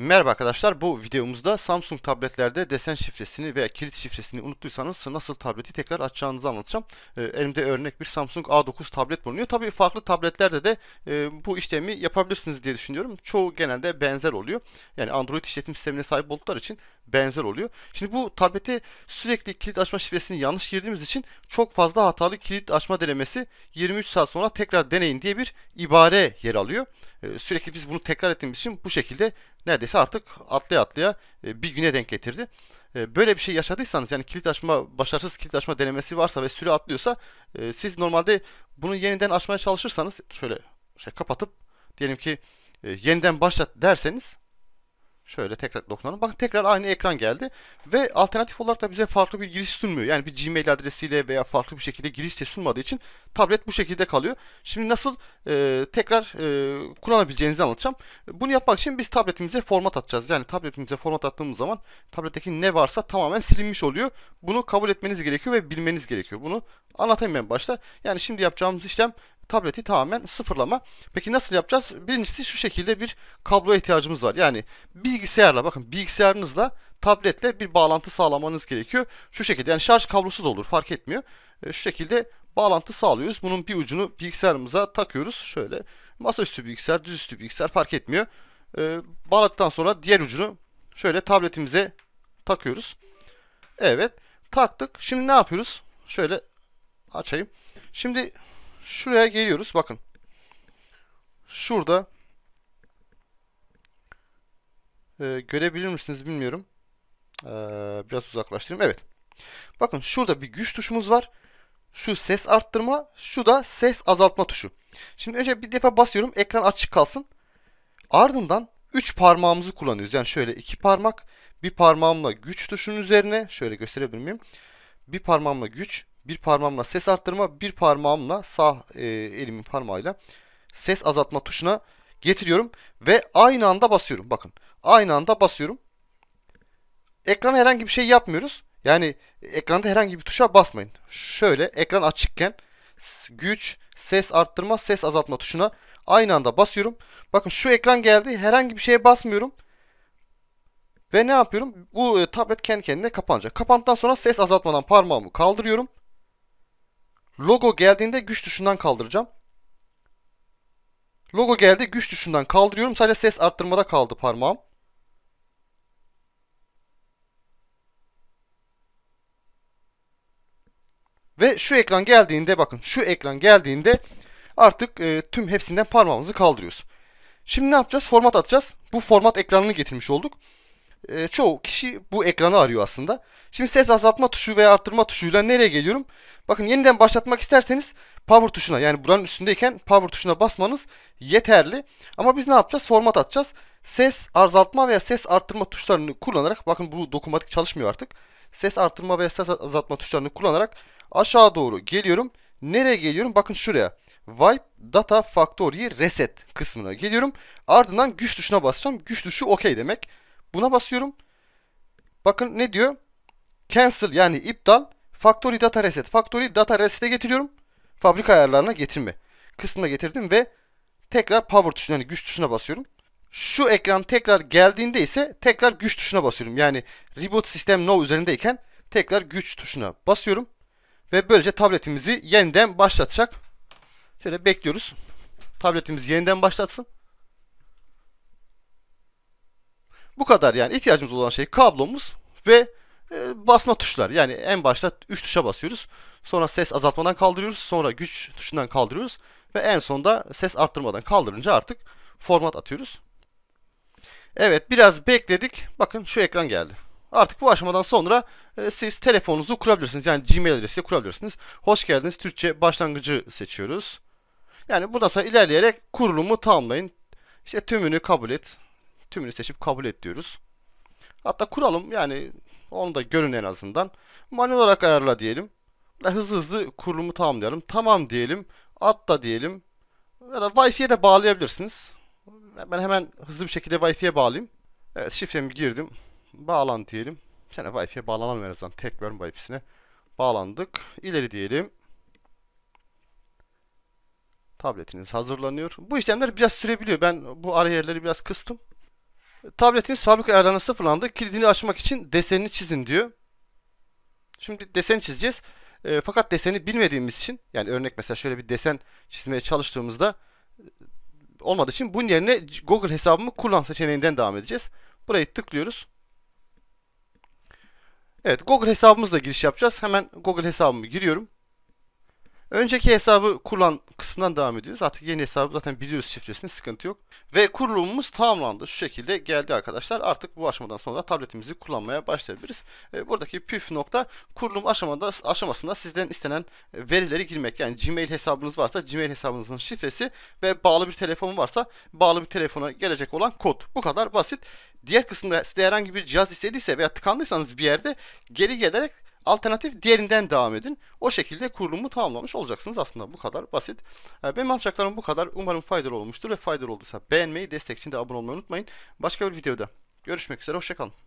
Merhaba arkadaşlar bu videomuzda Samsung tabletlerde desen şifresini veya kilit şifresini unuttuysanız nasıl tableti tekrar açacağınızı anlatacağım. Ee, elimde örnek bir Samsung A9 tablet bulunuyor. Tabi farklı tabletlerde de e, bu işlemi yapabilirsiniz diye düşünüyorum. Çoğu genelde benzer oluyor. Yani Android işletim sistemine sahip oldukları için benzer oluyor. Şimdi bu tablete sürekli kilit açma şifresini yanlış girdiğimiz için çok fazla hatalı kilit açma denemesi 23 saat sonra tekrar deneyin diye bir ibare yer alıyor. Ee, sürekli biz bunu tekrar ettiğimiz için bu şekilde neredeyse artık atlaya atlaya e, bir güne denk getirdi. Ee, böyle bir şey yaşadıysanız yani kilit açma başarısız kilit açma denemesi varsa ve süre atlıyorsa e, siz normalde bunu yeniden açmaya çalışırsanız şöyle şey kapatıp diyelim ki e, yeniden başlat derseniz Şöyle tekrar dokunalım. Bakın tekrar aynı ekran geldi. Ve alternatif olarak da bize farklı bir giriş sunmuyor. Yani bir Gmail adresiyle veya farklı bir şekilde girişte sunmadığı için tablet bu şekilde kalıyor. Şimdi nasıl e, tekrar e, kullanabileceğinizi anlatacağım. Bunu yapmak için biz tabletimize format atacağız. Yani tabletimize format attığımız zaman tabletteki ne varsa tamamen silinmiş oluyor. Bunu kabul etmeniz gerekiyor ve bilmeniz gerekiyor. Bunu anlatayım ben başta. Yani şimdi yapacağımız işlem tableti tamamen sıfırlama. Peki nasıl yapacağız? Birincisi şu şekilde bir kabloya ihtiyacımız var. Yani bilgisayarla bakın bilgisayarınızla tabletle bir bağlantı sağlamanız gerekiyor. Şu şekilde yani şarj kablosu da olur fark etmiyor. E, şu şekilde bağlantı sağlıyoruz. Bunun bir ucunu bilgisayarımıza takıyoruz. Şöyle masaüstü bilgisayar, düzüstü bilgisayar fark etmiyor. E, bağladıktan sonra diğer ucunu şöyle tabletimize takıyoruz. Evet taktık. Şimdi ne yapıyoruz? Şöyle açayım. Şimdi Şuraya geliyoruz. Bakın. Şurada ee, görebilir misiniz bilmiyorum. Ee, biraz uzaklaştırayım. Evet. Bakın şurada bir güç tuşumuz var. Şu ses arttırma, şu da ses azaltma tuşu. Şimdi önce bir defa basıyorum. Ekran açık kalsın. Ardından 3 parmağımızı kullanıyoruz. Yani şöyle iki parmak, bir parmağımla güç tuşunun üzerine şöyle gösterebilir miyim? Bir parmağımla güç, bir parmağımla ses arttırma, bir parmağımla sağ e, elimin parmağıyla ses azaltma tuşuna getiriyorum ve aynı anda basıyorum. Bakın aynı anda basıyorum. Ekrana herhangi bir şey yapmıyoruz. Yani ekranda herhangi bir tuşa basmayın. Şöyle ekran açıkken güç, ses arttırma, ses azaltma tuşuna aynı anda basıyorum. Bakın şu ekran geldi. Herhangi bir şeye basmıyorum. Ve ne yapıyorum? Bu e, tablet kendi kendine kapanacak. Kapandıktan sonra ses azaltmadan parmağımı kaldırıyorum. Logo geldiğinde güç tuşundan kaldıracağım. Logo geldi güç tuşundan kaldırıyorum. Sadece ses arttırmada kaldı parmağım. Ve şu ekran geldiğinde bakın şu ekran geldiğinde artık e, tüm hepsinden parmağımızı kaldırıyoruz. Şimdi ne yapacağız? Format atacağız. Bu format ekranını getirmiş olduk e, çoğu kişi bu ekranı arıyor aslında. Şimdi ses azaltma tuşu veya arttırma tuşuyla nereye geliyorum? Bakın yeniden başlatmak isterseniz power tuşuna yani buranın üstündeyken power tuşuna basmanız yeterli. Ama biz ne yapacağız? Format atacağız. Ses azaltma veya ses arttırma tuşlarını kullanarak bakın bu dokunmatik çalışmıyor artık. Ses arttırma veya ses azaltma tuşlarını kullanarak aşağı doğru geliyorum. Nereye geliyorum? Bakın şuraya. Wipe Data Factory Reset kısmına geliyorum. Ardından güç tuşuna basacağım. Güç tuşu OK demek. Buna basıyorum. Bakın ne diyor? Cancel yani iptal. Factory data reset. Factory data reset'e getiriyorum. Fabrika ayarlarına getirme. Kısmına getirdim ve tekrar power tuşuna yani güç tuşuna basıyorum. Şu ekran tekrar geldiğinde ise tekrar güç tuşuna basıyorum. Yani reboot sistem no üzerindeyken tekrar güç tuşuna basıyorum. Ve böylece tabletimizi yeniden başlatacak. Şöyle bekliyoruz. Tabletimiz yeniden başlatsın. Bu kadar yani ihtiyacımız olan şey kablomuz ve e, basma tuşlar. Yani en başta 3 tuşa basıyoruz. Sonra ses azaltmadan kaldırıyoruz. Sonra güç tuşundan kaldırıyoruz. Ve en sonda ses arttırmadan kaldırınca artık format atıyoruz. Evet biraz bekledik. Bakın şu ekran geldi. Artık bu aşamadan sonra e, siz telefonunuzu kurabilirsiniz. Yani Gmail adresiyle kurabilirsiniz. Hoş geldiniz Türkçe başlangıcı seçiyoruz. Yani bundan sonra ilerleyerek kurulumu tamamlayın. İşte tümünü kabul et tümünü seçip kabul et diyoruz. Hatta kuralım yani onu da görün en azından. Manuel olarak ayarla diyelim. Hızlı hızlı kurulumu tamamlayalım. Tamam diyelim. Atla diyelim. Ya da Wi-Fi'ye de bağlayabilirsiniz. Ben hemen hızlı bir şekilde Wi-Fi'ye bağlayayım. Evet şifremi girdim. Bağlan diyelim. Sene Wi-Fi'ye bağlanalım en azından. tek Tekrar Wi-Fi'sine bağlandık. İleri diyelim. Tabletiniz hazırlanıyor. Bu işlemler biraz sürebiliyor. Ben bu ara yerleri biraz kıstım. Tabletiniz fabrika ayarlarına sıfırlandı. Kilidini açmak için desenini çizin diyor. Şimdi desen çizeceğiz. E, fakat deseni bilmediğimiz için yani örnek mesela şöyle bir desen çizmeye çalıştığımızda e, olmadığı için bunun yerine Google hesabımı kullan seçeneğinden devam edeceğiz. Burayı tıklıyoruz. Evet Google hesabımızla giriş yapacağız. Hemen Google hesabımı giriyorum. Önceki hesabı kurulan kısmından devam ediyoruz. Artık yeni hesabı zaten biliyoruz şifresini sıkıntı yok. Ve kurulumumuz tamamlandı. Şu şekilde geldi arkadaşlar. Artık bu aşamadan sonra tabletimizi kullanmaya başlayabiliriz. E, buradaki püf nokta kurulum aşamada aşamasında sizden istenen e, verileri girmek. Yani Gmail hesabınız varsa Gmail hesabınızın şifresi ve bağlı bir telefon varsa bağlı bir telefona gelecek olan kod. Bu kadar basit. Diğer kısımda size herhangi bir cihaz istediyse veya tıkandıysanız bir yerde geri gelerek Alternatif diğerinden devam edin. O şekilde kurulumu tamamlamış olacaksınız aslında bu kadar basit. Ee, benim anlatacaklarım bu kadar. Umarım faydalı olmuştur ve faydalı olduysa beğenmeyi, destek için de abone olmayı unutmayın. Başka bir videoda görüşmek üzere, hoşçakalın.